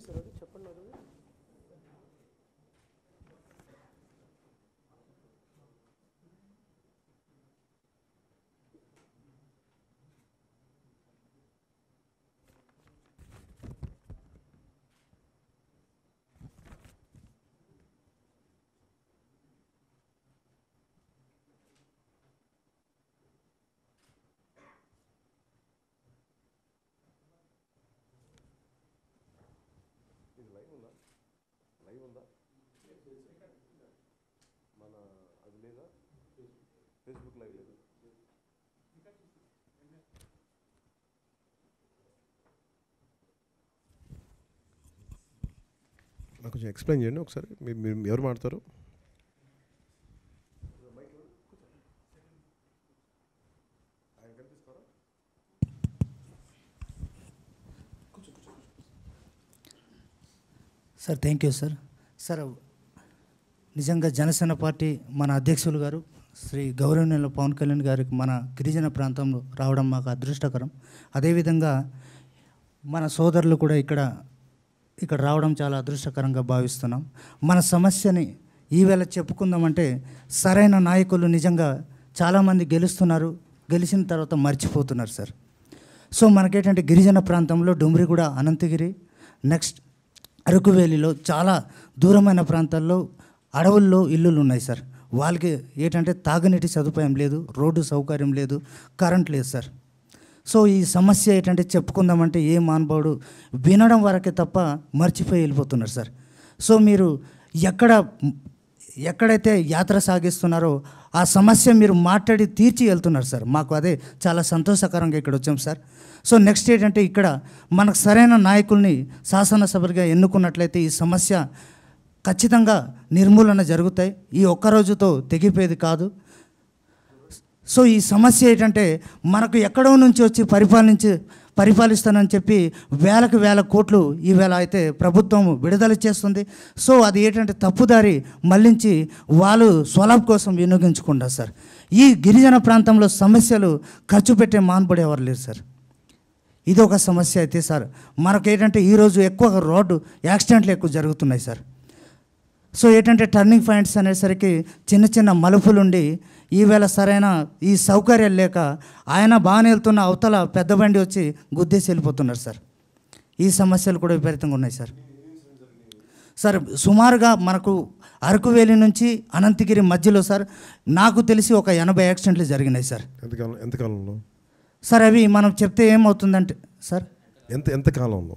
ఏంటి అది చెప్పండి అది లైవ్ ఉందా లైవ్ ఉందా మన అది లేదా ఫేస్బుక్ లైవ్ లేదా నాకు కొంచెం ఎక్స్ప్లెయిన్ చేయండి ఒకసారి మీరు ఎవరు మాడతారు sir thank you sir sir నిజంగా జనసేన పార్టీ మన అధ్యక్షులు గారు శ్రీ గౌరవనీయుల పవన్ కళ్యాణ్ గారికి మన గిరిజన ప్రాంతంలో రావడం మాకు అదృష్టకరం అదేవిధంగా మన సోదరులు కూడా ఇక్కడ ఇక్కడ రావడం చాలా అదృష్టకరంగా భావిస్తున్నాం మన సమస్యని ఈవేళ చెప్పుకుందామంటే సరైన నాయకులు నిజంగా చాలామంది గెలుస్తున్నారు గెలిచిన తర్వాత మర్చిపోతున్నారు సార్ సో మనకేంటంటే గిరిజన ప్రాంతంలో డుమ్రిగూడ అనంతగిరి నెక్స్ట్ అరకువేలిలో చాలా దూరమైన ప్రాంతాల్లో అడవుల్లో ఇల్లులు ఉన్నాయి సార్ వాళ్ళకి ఏంటంటే తాగునీటి సదుపాయం లేదు రోడ్డు సౌకర్యం లేదు కరెంట్ లేదు సార్ సో ఈ సమస్య ఏంటంటే చెప్పుకుందామంటే ఏ మానవుడు వినడం వరకే తప్ప మర్చిపోయి వెళ్ళిపోతున్నారు సార్ సో మీరు ఎక్కడ ఎక్కడైతే యాత్ర సాగిస్తున్నారో ఆ సమస్య మీరు మాట్లాడి తీర్చి వెళ్తున్నారు సార్ మాకు అదే చాలా సంతోషకరంగా ఇక్కడ వచ్చాం సార్ సో నెక్స్ట్ ఏంటంటే ఇక్కడ మనకు సరైన నాయకుల్ని శాసనసభ్యులుగా ఎన్నుకున్నట్లయితే ఈ సమస్య ఖచ్చితంగా నిర్మూలన జరుగుతాయి ఈ ఒక్కరోజుతో తెగిపోయేది కాదు సో ఈ సమస్య ఏంటంటే మనకు ఎక్కడో నుంచి వచ్చి పరిపాలించి పరిపాలిస్తానని చెప్పి వేలకు వేల కోట్లు ఈవేళ అయితే ప్రభుత్వం విడుదల చేస్తుంది సో అది ఏంటంటే తప్పుదారి మళ్లించి వాళ్ళు స్వలాభ కోసం వినియోగించుకుంటారు సార్ ఈ గిరిజన ప్రాంతంలో సమస్యలు ఖర్చు పెట్టే మాన్పడేవారు లేరు సార్ ఇది ఒక సమస్య అయితే సార్ మనకేంటంటే ఈరోజు ఎక్కువ రోడ్డు యాక్సిడెంట్లు ఎక్కువ జరుగుతున్నాయి సార్ సో ఏంటంటే టర్నింగ్ పాయింట్స్ అనేసరికి చిన్న చిన్న మలుపులుండి ఈవేళ సరైన ఈ సౌకర్యాలు లేక ఆయన బాగానే వెళ్తున్న అవతల పెద్ద బండి వచ్చి గుద్దేసి వెళ్ళిపోతున్నారు సార్ ఈ సమస్యలు కూడా విపరీతంగా ఉన్నాయి సార్ సార్ సుమారుగా మనకు అరకు వేలి నుంచి అనంతగిరి మధ్యలో సార్ నాకు తెలిసి ఒక ఎనభై యాక్సిడెంట్లు జరిగినాయి సార్ ఎంతకాలంలో సార్ అవి మనం చెప్తే ఏమవుతుందంటే సార్ ఎంత ఎంత కాలంలో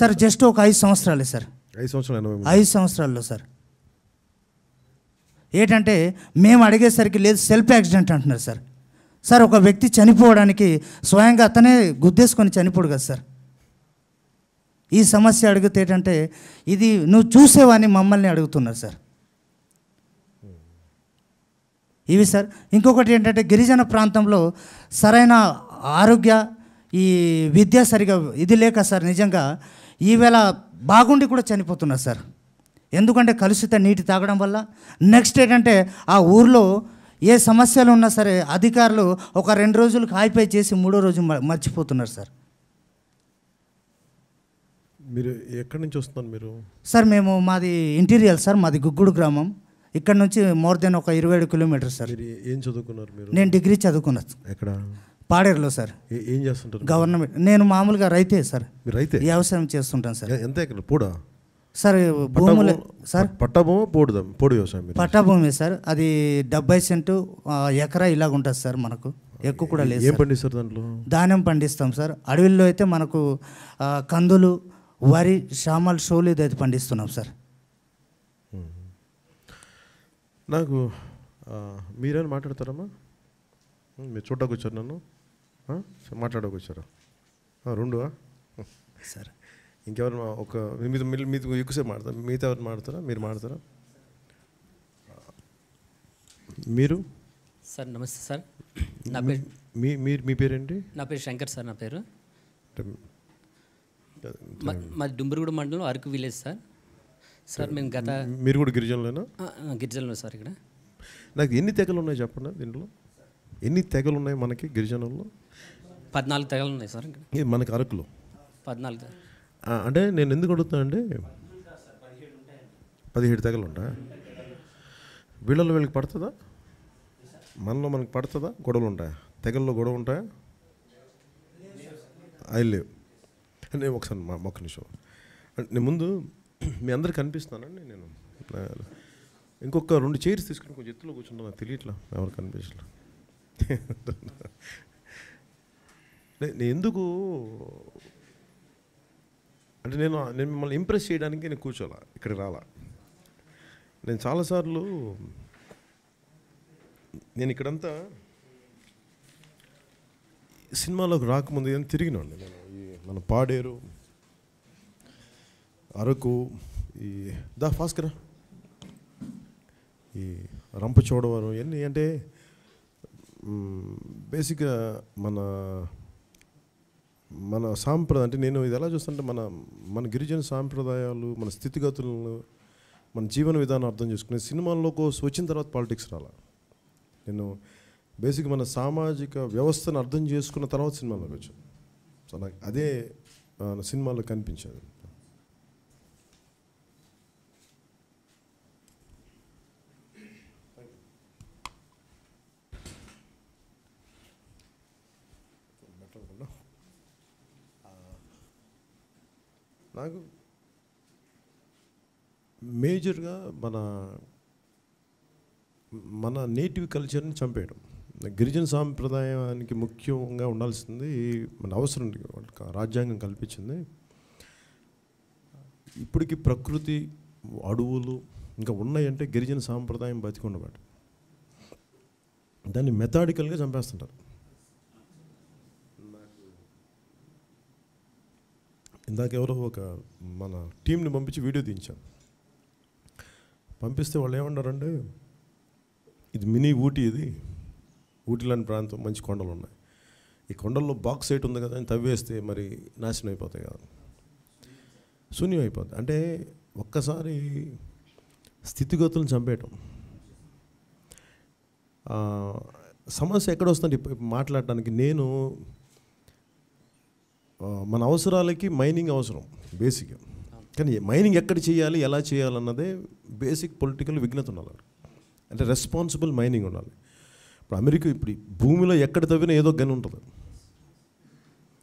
సార్ జస్ట్ ఒక ఐదు సంవత్సరాలే సార్ ఐదు సంవత్సరాలు ఐదు సంవత్సరాల్లో సార్ ఏంటంటే మేము అడిగేసరికి లేదు సెల్ఫ్ యాక్సిడెంట్ అంటున్నారు సార్ సార్ ఒక వ్యక్తి చనిపోవడానికి స్వయంగా అతనే గుద్దేసుకొని చనిపోడు కదా సార్ ఈ సమస్య అడిగితే ఏంటంటే ఇది నువ్వు చూసేవాని మమ్మల్ని అడుగుతున్నారు సార్ ఇవి సార్ ఇంకొకటి ఏంటంటే గిరిజన ప్రాంతంలో సరైన ఆరోగ్య ఈ విద్య సరిగా ఇది లేక సార్ నిజంగా ఈవేళ బాగుండి కూడా చనిపోతున్నారు సార్ ఎందుకంటే కలుషిత నీటి తాగడం వల్ల నెక్స్ట్ ఏంటంటే ఆ ఊర్లో ఏ సమస్యలు ఉన్నా సరే అధికారులు ఒక రెండు రోజులు కాయిపై చేసి మూడో రోజు మర్చిపోతున్నారు సార్ మీరు ఎక్కడి నుంచి వస్తున్నారు మీరు సార్ మేము మాది ఇంటీరియల్ సార్ మాది గుగ్గుడు గ్రామం ఇక్కడ నుంచి మోర్ దెన్ ఒక ఇరవై ఏడు కిలోమీటర్స్ సార్ ఏం చదువుకున్నారు మీరు నేను డిగ్రీ చదువుకున్నాను ఎక్కడ పాడేరులో సార్ ఏం చేస్తుంటారు గవర్నమెంట్ నేను మామూలుగా రైతే సార్ రైతే వ్యవసాయం చేస్తుంటాను సార్ ఎంత ఎక్కడ పూడా సార్ భూములు సార్ పట్టభూమి పోడుదాం పొడి వ్యవసాయం పట్టభూమి సార్ అది డెబ్బై సెంటు ఎకరా ఇలాగ ఉంటుంది సార్ మనకు ఎక్కువ కూడా లేదు ఏం పండిస్తారు దాంట్లో ధాన్యం పండిస్తాం సార్ అడవిల్లో అయితే మనకు కందులు వరి షామల్ షోలు ఇది పండిస్తున్నాం సార్ నాకు మీరేమైనా మాట్లాడతారమ్మా మీరు చూడకొచ్చారు నన్ను మాట్లాడకు రెండు సరే ఇంకెవరు ఒక మీరు మీతో ఎక్కువసేపు మాడతారు మీతో ఎవరు మాడతారా మీరు మాడతారా మీరు సార్ నమస్తే సార్ నా పేరు మీ మీరు మీ పేరేంటి నా పేరు శంకర్ సార్ నా పేరు మాది డుంబరిగూడ మండలం అరకు విలేజ్ సార్ సార్ మేము గత మీరు కూడా గిరిజనులేనా గిరిజనులు సార్ ఇక్కడ నాకు ఎన్ని తెగలు ఉన్నాయి చెప్పండి దీంట్లో ఎన్ని తెగలు ఉన్నాయి మనకి గిరిజనుల్లో పద్నాలుగు తెగలు ఉన్నాయి సార్ ఇక్కడ మనకి అరకులో పద్నాలుగు అంటే నేను ఎందుకు అడుగుతున్నా అండి పదిహేడు తెగలు ఉంటా వీళ్ళలో వీళ్ళకి పడుతుందా మనలో మనకి పడుతుందా గొడవలు ఉంటాయా తెగల్లో గొడవ ఉంటాయా ఐ లేవు నేను ఒకసారి మా ఒక్క నిమిషం నేను ముందు మీ అందరికి కనిపిస్తున్నానండి నేను ఇంకొక రెండు చైర్స్ తీసుకుని కొంచెం ఎత్తులో కూర్చుంటా నాకు తెలియట్లా ఎవరు కనిపించలే నేను ఎందుకు అంటే నేను నేను మిమ్మల్ని ఇంప్రెస్ చేయడానికి నేను కూర్చోాల ఇక్కడ రాలా నేను చాలాసార్లు నేను ఇక్కడంతా సినిమాలోకి రాకముందు ఏం తిరిగినండి నేను ఈ మన పాడేరు అరకు ఈ దా ఫాస్కర్ ఈ రంపచోడవరం ఇవన్నీ అంటే బేసిక్గా మన మన సాంప్రదాయం అంటే నేను ఇది ఎలా చూస్తుంటే మన మన గిరిజన సాంప్రదాయాలు మన స్థితిగతులను మన జీవన విధానం అర్థం చేసుకునే సినిమాల్లోకి వచ్చిన తర్వాత పాలిటిక్స్ రాలా నేను బేసిక్ మన సామాజిక వ్యవస్థను అర్థం చేసుకున్న తర్వాత సినిమాల్లోకి వచ్చాను సో నాకు అదే సినిమాల్లో కనిపించేది నాకు మేజర్గా మన మన నేటివ్ కల్చర్ని చంపేయడం గిరిజన సాంప్రదాయానికి ముఖ్యంగా ఉండాల్సింది మన అవసరం రాజ్యాంగం కల్పించింది ఇప్పటికి ప్రకృతి అడవులు ఇంకా ఉన్నాయంటే గిరిజన సాంప్రదాయం బతికుండమాట దాన్ని మెథాడికల్గా చంపేస్తుంటారు ఇందాక ఎవరో ఒక మన టీంని పంపించి వీడియో తీయించాం పంపిస్తే వాళ్ళు ఏమన్నారంటే ఇది మినీ ఊటీ ఇది ఊటీ లాంటి ప్రాంతం మంచి కొండలు ఉన్నాయి ఈ కొండల్లో బాక్స్ సైట్ ఉంది కదా అని తవ్వేస్తే మరి నాశనం అయిపోతాయి కదా శూన్యం అయిపోతుంది అంటే ఒక్కసారి స్థితిగతులను చంపేయటం సమస్య ఎక్కడ వస్తుంది మాట్లాడటానికి నేను మన అవసరాలకి మైనింగ్ అవసరం బేసిక్గా కానీ మైనింగ్ ఎక్కడ చేయాలి ఎలా చేయాలన్నదే బేసిక్ పొలిటికల్ విఘ్నత ఉండాలి అంటే రెస్పాన్సిబుల్ మైనింగ్ ఉండాలి ఇప్పుడు అమెరికా ఇప్పుడు భూమిలో ఎక్కడ తవ్వినా ఏదో గని ఉంటుంది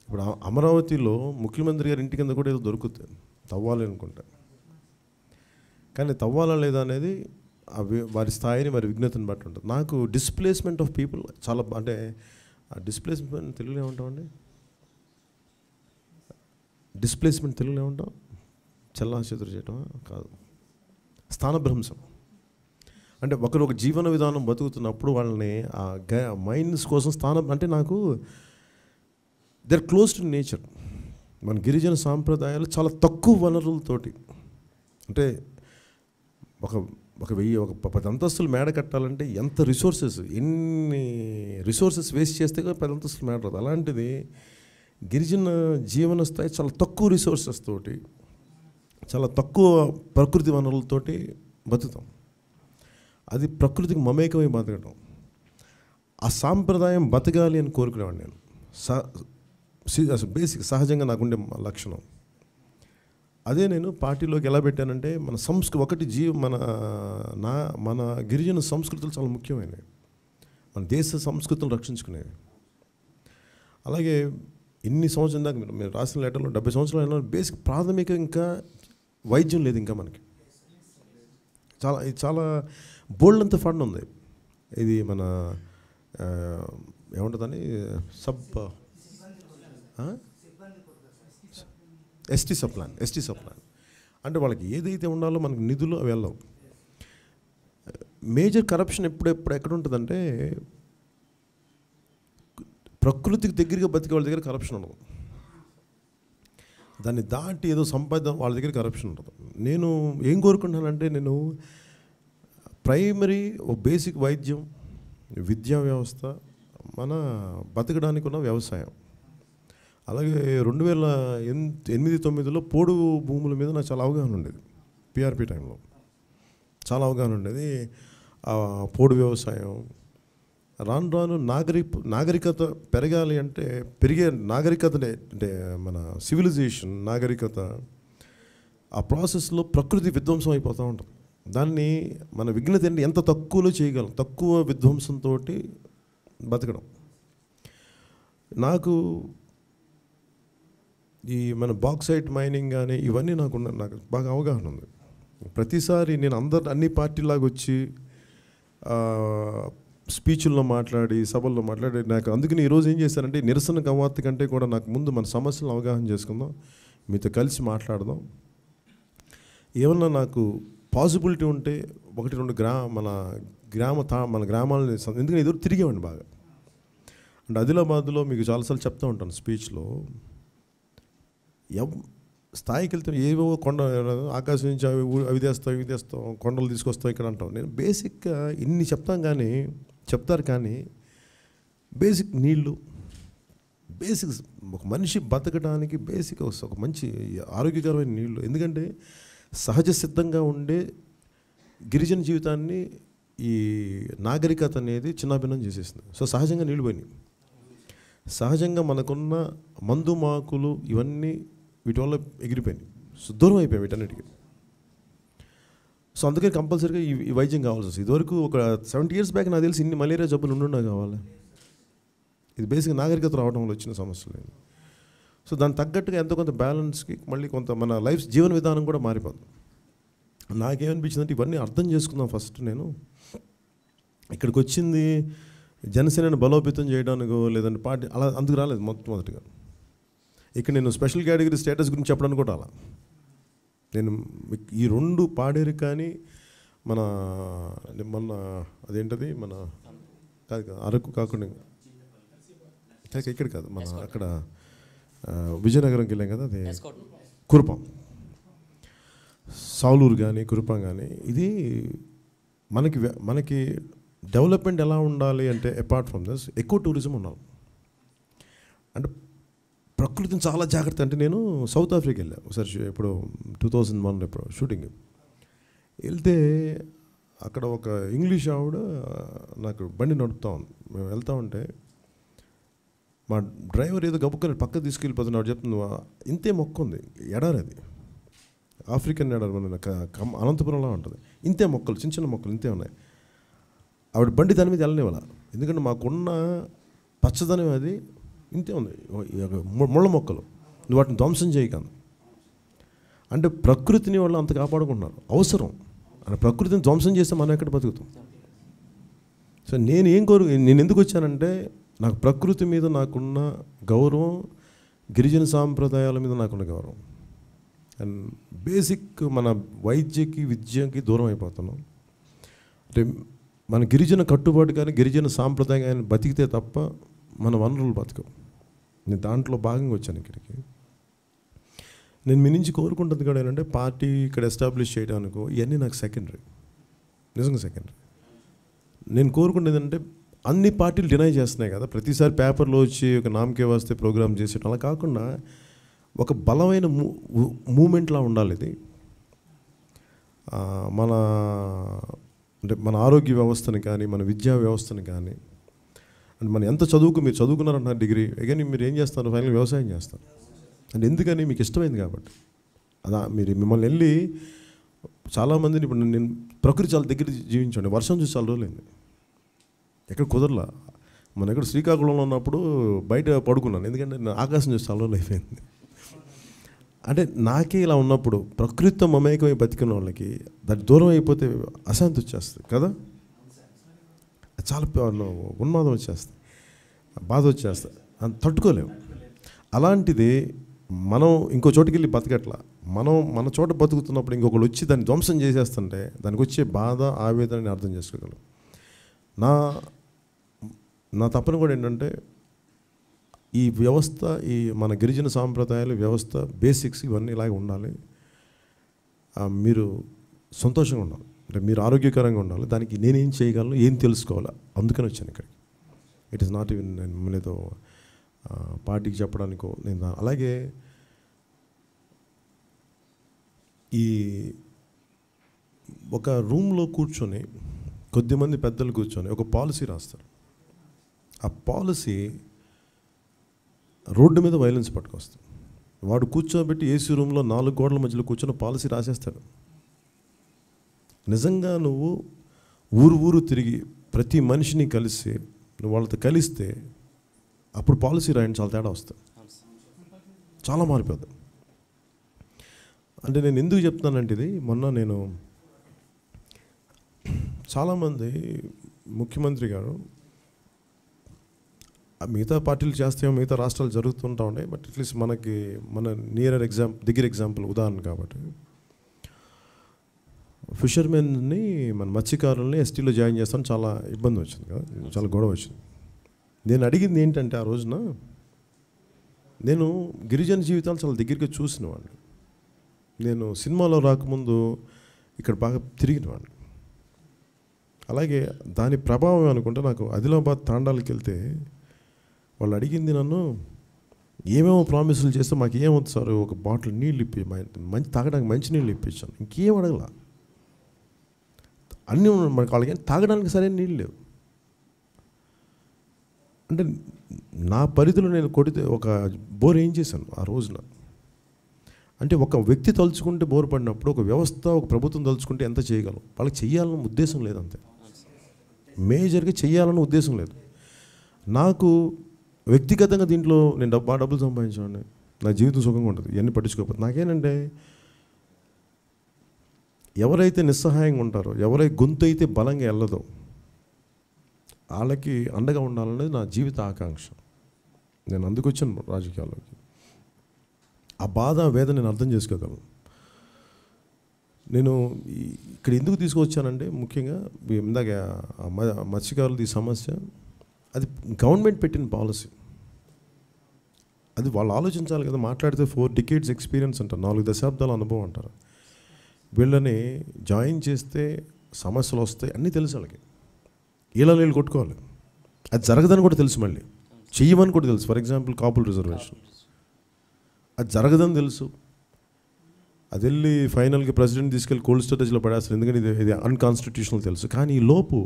ఇప్పుడు అమరావతిలో ముఖ్యమంత్రి గారి ఇంటి కింద కూడా ఏదో దొరుకుతుంది తవ్వాలి అనుకుంటా కానీ తవ్వాలా లేదా అనేది వారి స్థాయిని వారి విఘ్నతను బట్టి ఉంటుంది నాకు డిస్ప్లేస్మెంట్ ఆఫ్ పీపుల్ చాలా అంటే డిస్ప్లేస్మెంట్ తెలుగులో ఏమంటామండి డిస్ప్లేస్మెంట్ తెలుగులో ఏమంటాం చెల్లాచెదురు చేయటం కాదు స్థానభ్రంశం అంటే ఒకరు ఒక జీవన విధానం బతుకుతున్నప్పుడు వాళ్ళని ఆ గ మైండ్స్ కోసం స్థానం అంటే నాకు they are close to nature మన గిరిజన సాంప్రదాయాలు చాలా తక్కువ వనరులతోటి అంటే ఒక ఒక వెయ్యి ఒక పది అంతస్తులు మేడ కట్టాలంటే ఎంత రిసోర్సెస్ ఎన్ని రిసోర్సెస్ వేస్ట్ చేస్తే పది అంతస్తులు మేడ రాదు అలాంటిది గిరిజన జీవన స్థాయి చాలా తక్కువ రిసోర్సెస్ తోటి చాలా తక్కువ ప్రకృతి వనరులతోటి బతుకుతాం అది ప్రకృతికి మమేకమై బతకడం ఆ సాంప్రదాయం బతకాలి అని కోరుకునేవాడిని నేను సహ బేసిక్ సహజంగా నాకుండే లక్షణం అదే నేను పార్టీలోకి ఎలా పెట్టానంటే మన సంస్కృ ఒకటి జీ మన నా మన గిరిజన సంస్కృతులు చాలా ముఖ్యమైనవి మన దేశ సంస్కృతులు రక్షించుకునేవి అలాగే ఇన్ని సంవత్సరం దాకా మీరు మీరు రాసిన లెటర్లో డెబ్బై సంవత్సరాలు బేసిక్ ప్రాథమిక ఇంకా వైద్యం లేదు ఇంకా మనకి చాలా ఇది చాలా బోల్డ్ అంత ఫండ్ ఉంది ఇది మన ఏముంటుందని sub ST subplan ST subplan అంటే వాళ్ళకి ఏదైతే ఉండాలో మనకి నిధులు అవి వెళ్ళవు మేజర్ కరప్షన్ ఎప్పుడెప్పుడు ఎక్కడ ఉంటుందంటే ప్రకృతికి దగ్గరగా బతికే వాళ్ళ దగ్గర కరప్షన్ ఉండదు దాన్ని దాటి ఏదో సంపాదిద్దాం వాళ్ళ దగ్గర కరప్షన్ ఉండదు నేను ఏం కోరుకుంటున్నానంటే నేను ప్రైమరీ ఓ బేసిక్ వైద్యం విద్యా వ్యవస్థ మన బతకడానికి ఉన్న వ్యవసాయం అలాగే రెండు వేల ఎనిమిది తొమ్మిదిలో పోడు భూముల మీద నాకు చాలా అవగాహన ఉండేది పిఆర్పి టైంలో చాలా అవగాహన ఉండేది పోడు వ్యవసాయం రాను రాను నాగరి నాగరికత పెరగాలి అంటే పెరిగే నాగరికతనే అంటే మన సివిలైజేషన్ నాగరికత ఆ ప్రాసెస్లో ప్రకృతి విధ్వంసం అయిపోతూ ఉంటుంది దాన్ని మన విఘ్నత ఏంటి ఎంత తక్కువలో చేయగలం తక్కువ విధ్వంసంతో బతకడం నాకు ఈ మన బాక్సైట్ మైనింగ్ కానీ ఇవన్నీ నాకు నాకు బాగా అవగాహన ఉంది ప్రతిసారి నేను అందరు అన్ని పార్టీలాగా వచ్చి స్పీచ్ల్లో మాట్లాడి సభల్లో మాట్లాడి నాకు అందుకని ఈరోజు ఏం చేశారంటే నిరసన కవార్త కంటే కూడా నాకు ముందు మన సమస్యలను అవగాహన చేసుకుందాం మీతో కలిసి మాట్లాడదాం ఏమన్నా నాకు పాసిబిలిటీ ఉంటే ఒకటి రెండు గ్రా మన గ్రామ తా మన గ్రామాలని ఎందుకంటే ఎదురు తిరిగేవండి బాగా అంటే ఆదిలాబాద్లో మీకు చాలాసార్లు చెప్తూ ఉంటాను స్పీచ్లో ఎవ్ స్థాయికి వెళ్తే ఏవో కొండ ఆకాశం నుంచి అవి అవి తెస్తాం ఇవి తెస్తాం కొండలు తీసుకొస్తాం ఇక్కడ అంటాం నేను బేసిక్గా ఇన్ని చెప్తాం కానీ చెప్తారు కానీ బేసిక్ నీళ్ళు బేసిక్ ఒక మనిషి బతకడానికి బేసిక్ ఒక మంచి ఆరోగ్యకరమైన నీళ్ళు ఎందుకంటే సహజ సిద్ధంగా ఉండే గిరిజన జీవితాన్ని ఈ నాగరికత అనేది చిన్నాభిన్నం చేసేసింది సో సహజంగా నీళ్ళు పోయినాయి సహజంగా మనకున్న మందు మాకులు ఇవన్నీ వీటి వల్ల ఎగిరిపోయినాయి సుదూరం దూరం అయిపోయాయి వీటన్నిటికీ సో అందుకే కంపల్సరీగా ఈ వైద్యం కావాల్సి వస్తుంది ఇదివరకు ఒక సెవెంటీ ఇయర్స్ బ్యాక్ నాకు తెలిసి ఇన్ని మలేరియా జబ్బులు ఉండున్నా కావాలి ఇది బేసిక్ నాగరికత రావడం వల్ల వచ్చిన సమస్యలు సో దాని తగ్గట్టుగా ఎంతో కొంత బ్యాలెన్స్కి మళ్ళీ కొంత మన లైఫ్ జీవన విధానం కూడా నాకేమనిపించింది అంటే ఇవన్నీ అర్థం చేసుకుందాం ఫస్ట్ నేను ఇక్కడికి వచ్చింది జనసేనను బలోపేతం చేయడానికో లేదంటే పార్టీ అలా అందుకు రాలేదు మొట్టమొదటిగా ఇక్కడ నేను స్పెషల్ కేటగిరీ స్టేటస్ గురించి చెప్పడానికి కూడా అలా నేను ఈ రెండు పాడేరు కానీ మన మొన్న అదేంటది మన కాదు అరకు కాకుండా ఇక్కడ కాదు మన అక్కడ విజయనగరంకి వెళ్ళాం కదా అదే కురుపం సాలూరు కానీ కురుపం కానీ ఇది మనకి మనకి డెవలప్మెంట్ ఎలా ఉండాలి అంటే అపార్ట్ ఫ్రమ్ దస్ ఎక్కువ టూరిజం ఉండాలి అంటే ప్రకృతిని చాలా జాగ్రత్త అంటే నేను సౌత్ ఆఫ్రికా వెళ్ళాను ఒకసారి ఇప్పుడు టూ థౌజండ్ వన్లో ఇప్పుడు షూటింగ్ వెళ్తే అక్కడ ఒక ఇంగ్లీష్ ఆవిడ నాకు బండి నడుపుతా ఉంది మేము వెళ్తా ఉంటే మా డ్రైవర్ ఏదో గబుక్కొని పక్క తీసుకెళ్ళిపోతుంది ఆవిడ చెప్తుంది ఇంతే మొక్క ఉంది ఎడారది అది ఆఫ్రికన్ ఎడారి మన అనంతపురంలో ఉంటుంది ఇంతే మొక్కలు చిన్న చిన్న మొక్కలు ఇంతే ఉన్నాయి ఆవిడ బండి దాని మీద వెళ్ళనివ్వాల ఎందుకంటే మాకున్న పచ్చదనం అది ఇంతే ఉంది ముళ్ళ మొక్కలు నువ్వు వాటిని ధ్వంసం చేయకండి అంటే ప్రకృతిని వాళ్ళు అంత కాపాడుకుంటున్నారు అవసరం అని ప్రకృతిని ధ్వంసం చేస్తే మనం ఎక్కడ బతుకుతాం సో నేను ఏం కోరు నేను ఎందుకు వచ్చానంటే నాకు ప్రకృతి మీద నాకున్న గౌరవం గిరిజన సాంప్రదాయాల మీద నాకున్న గౌరవం అండ్ బేసిక్ మన వైద్యకి విద్యకి దూరం అయిపోతున్నాం అంటే మన గిరిజన కట్టుబాటు కానీ గిరిజన సాంప్రదాయం కానీ బతికితే తప్ప మన వనరులు బతకవు నేను దాంట్లో భాగంగా వచ్చాను ఇక్కడికి నేను మీ నుంచి కోరుకుంటుంది కూడా ఏంటంటే పార్టీ ఇక్కడ ఎస్టాబ్లిష్ చేయడానికి ఇవన్నీ నాకు సెకండరీ నిజంగా సెకండరీ నేను కోరుకునేది అంటే అన్ని పార్టీలు డినై చేస్తున్నాయి కదా ప్రతిసారి పేపర్లో వచ్చి ఒక నామకే వస్తే ప్రోగ్రామ్ చేసేయడం అలా కాకుండా ఒక బలమైన మూ మూమెంట్లా ఉండాలి ఇది మన అంటే మన ఆరోగ్య వ్యవస్థను కానీ మన విద్యా వ్యవస్థను కానీ అండ్ మనం ఎంత చదువుకు మీరు చదువుకున్నారంటున్నారు డిగ్రీ అగైన్ మీరు ఏం చేస్తారు ఫైనల్ వ్యవసాయం చేస్తారు అండ్ ఎందుకని మీకు ఇష్టమైంది కాబట్టి అదా మీరు మిమ్మల్ని వెళ్ళి చాలామందిని ఇప్పుడు నేను ప్రకృతి చాలా దగ్గర జీవించండి వర్షం చూసి చాలా రోజులైంది ఎక్కడ కుదరలా మన ఎక్కడ శ్రీకాకుళంలో ఉన్నప్పుడు బయట పడుకున్నాను ఎందుకంటే నేను ఆకాశం చూసి చాలా రోజులు అయిపోయింది అంటే నాకే ఇలా ఉన్నప్పుడు ప్రకృతి మమేకమై బతికిన వాళ్ళకి దాని దూరం అయిపోతే అశాంతి వచ్చేస్తుంది కదా చాలా ఉన్మాదం వచ్చేస్తాయి బాధ వచ్చేస్తాయి అని తట్టుకోలేము అలాంటిది మనం ఇంకో చోటుకి వెళ్ళి బతకట్లా మనం మన చోట బతుకుతున్నప్పుడు ఇంకొకరు వచ్చి దాన్ని ధ్వంసం చేసేస్తుంటే దానికి వచ్చే బాధ ఆవేదనని అర్థం చేసుకోగలం నా నా తప్పని కూడా ఏంటంటే ఈ వ్యవస్థ ఈ మన గిరిజన సాంప్రదాయాలు వ్యవస్థ బేసిక్స్ ఇవన్నీ ఇలాగే ఉండాలి మీరు సంతోషంగా ఉండాలి అంటే మీరు ఆరోగ్యకరంగా ఉండాలి దానికి నేనేం చేయగలను ఏం తెలుసుకోవాలా అందుకని వచ్చాను ఇక్కడికి ఇట్ ఈస్ నాట్ ఈవెన్ నేను మిమ్మల్ని ఏదో పార్టీకి చెప్పడానికో నేను అలాగే ఈ ఒక రూమ్లో కూర్చొని కొద్దిమంది పెద్దలు కూర్చొని ఒక పాలసీ రాస్తారు ఆ పాలసీ రోడ్డు మీద వైలెన్స్ పట్టుకొస్తుంది వాడు కూర్చోబెట్టి ఏసీ రూమ్లో నాలుగు గోడల మధ్యలో కూర్చొని పాలసీ రాసేస్తాడు నిజంగా నువ్వు ఊరు ఊరు తిరిగి ప్రతి మనిషిని కలిసి నువ్వు వాళ్ళతో కలిస్తే అప్పుడు పాలసీ రాయండి చాలా తేడా వస్తుంది చాలా మారిపోద్ది అంటే నేను ఎందుకు చెప్తానంటే ఇది మొన్న నేను చాలామంది ముఖ్యమంత్రి గారు మిగతా పార్టీలు చేస్తే మిగతా రాష్ట్రాలు జరుగుతుంటా ఉన్నాయి బట్ అట్లీస్ట్ మనకి మన నియర్ ఎగ్జాంపుల్ దగ్గర ఎగ్జాంపుల్ ఉదాహరణ కాబట్టి ఫిషర్మెన్ని మన మత్స్యకారుల్ని ఎస్టీలో జాయిన్ చేస్తాను చాలా ఇబ్బంది వచ్చింది కదా చాలా గొడవ వచ్చింది నేను అడిగింది ఏంటంటే ఆ రోజున నేను గిరిజన జీవితాలు చాలా దగ్గరికి చూసిన వాడిని నేను సినిమాలో రాకముందు ఇక్కడ బాగా తిరిగిన వాడిని అలాగే దాని ప్రభావం అనుకుంటే నాకు ఆదిలాబాద్ తాండాలకు వెళ్తే వాళ్ళు అడిగింది నన్ను ఏమేమో ప్రామిసులు చేస్తే మాకు ఏమవుతుంది సార్ ఒక బాటిల్ నీళ్ళు ఇప్పి మంచి తాగడానికి మంచి నీళ్ళు ఇప్పించాను ఇంకేం అడగల అన్నీ ఉన్నాయి మనకు వాళ్ళకి తాగడానికి సరైన నీళ్ళు లేవు అంటే నా పరిధిలో నేను కొడితే ఒక బోర్ ఏం చేశాను ఆ రోజున అంటే ఒక వ్యక్తి తలుచుకుంటే బోర్ పడినప్పుడు ఒక వ్యవస్థ ఒక ప్రభుత్వం తలుచుకుంటే ఎంత చేయగలం వాళ్ళకి చేయాలన్న ఉద్దేశం లేదు అంతే మేజర్గా చేయాలన్న ఉద్దేశం లేదు నాకు వ్యక్తిగతంగా దీంట్లో నేను డబ్బా డబ్బులు సంపాదించాను నా జీవితం సుఖంగా ఉంటుంది ఇవన్నీ పట్టించుకోకపోతే నాకేనంటే ఎవరైతే నిస్సహాయంగా ఉంటారో ఎవరై గొంతు అయితే బలంగా వెళ్ళదో వాళ్ళకి అండగా ఉండాలనేది నా జీవిత ఆకాంక్ష నేను అందుకు వచ్చాను రాజకీయాల్లోకి ఆ బాధ వేదన నేను అర్థం చేసుకోగలను నేను ఇక్కడ ఎందుకు తీసుకొచ్చానంటే ముఖ్యంగా ఇందాక మత్స్యకారులది సమస్య అది గవర్నమెంట్ పెట్టిన పాలసీ అది వాళ్ళు ఆలోచించాలి కదా మాట్లాడితే ఫోర్ డికేట్స్ ఎక్స్పీరియన్స్ అంటారు నాలుగు దశాబ్దాల అనుభవం అంటారు వీళ్ళని జాయిన్ చేస్తే సమస్యలు వస్తాయి అన్నీ తెలుసు వాళ్ళకి వీళ్ళ నీళ్ళు కొట్టుకోవాలి అది జరగదని కూడా తెలుసు మళ్ళీ చెయ్యమని కూడా తెలుసు ఫర్ ఎగ్జాంపుల్ కాపుల్ రిజర్వేషన్ అది జరగదని తెలుసు అది వెళ్ళి ఫైనల్కి ప్రెసిడెంట్ తీసుకెళ్ళి కోల్డ్ స్టోరేజ్లో పడేస్తారు ఎందుకంటే ఇది ఇది అన్కాన్స్టిట్యూషనల్ తెలుసు కానీ ఈ లోపు